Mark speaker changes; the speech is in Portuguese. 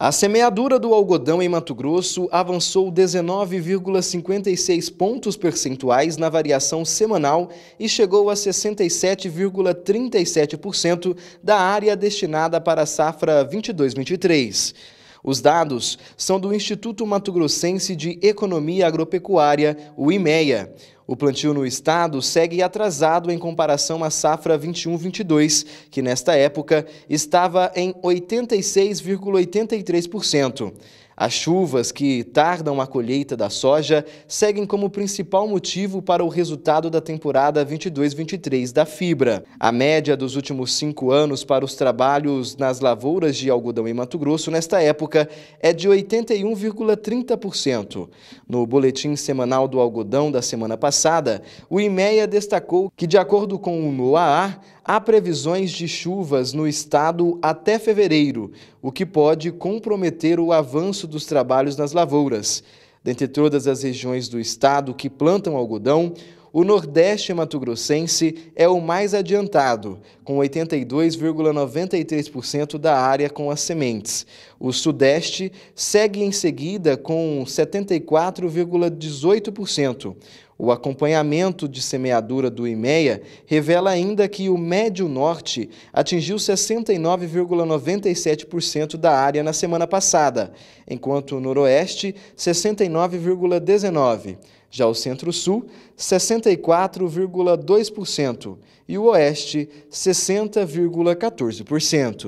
Speaker 1: A semeadura do algodão em Mato Grosso avançou 19,56 pontos percentuais na variação semanal e chegou a 67,37% da área destinada para a safra 22-23. Os dados são do Instituto Mato Grossense de Economia Agropecuária, o IMEA. O plantio no estado segue atrasado em comparação à safra 21-22, que nesta época estava em 86,83%. As chuvas que tardam a colheita da soja seguem como principal motivo para o resultado da temporada 22-23 da fibra. A média dos últimos cinco anos para os trabalhos nas lavouras de algodão em Mato Grosso nesta época é de 81,30%. No boletim semanal do algodão da semana passada, o IMEA destacou que, de acordo com o NOAA, Há previsões de chuvas no estado até fevereiro, o que pode comprometer o avanço dos trabalhos nas lavouras. Dentre todas as regiões do estado que plantam algodão, o Nordeste Mato-grossense é o mais adiantado, com 82,93% da área com as sementes. O Sudeste segue em seguida com 74,18%. O acompanhamento de semeadura do IMEA revela ainda que o Médio Norte atingiu 69,97% da área na semana passada, enquanto o Noroeste, 69,19%. Já o Centro-Sul, 64,2% e o Oeste, 60,14%.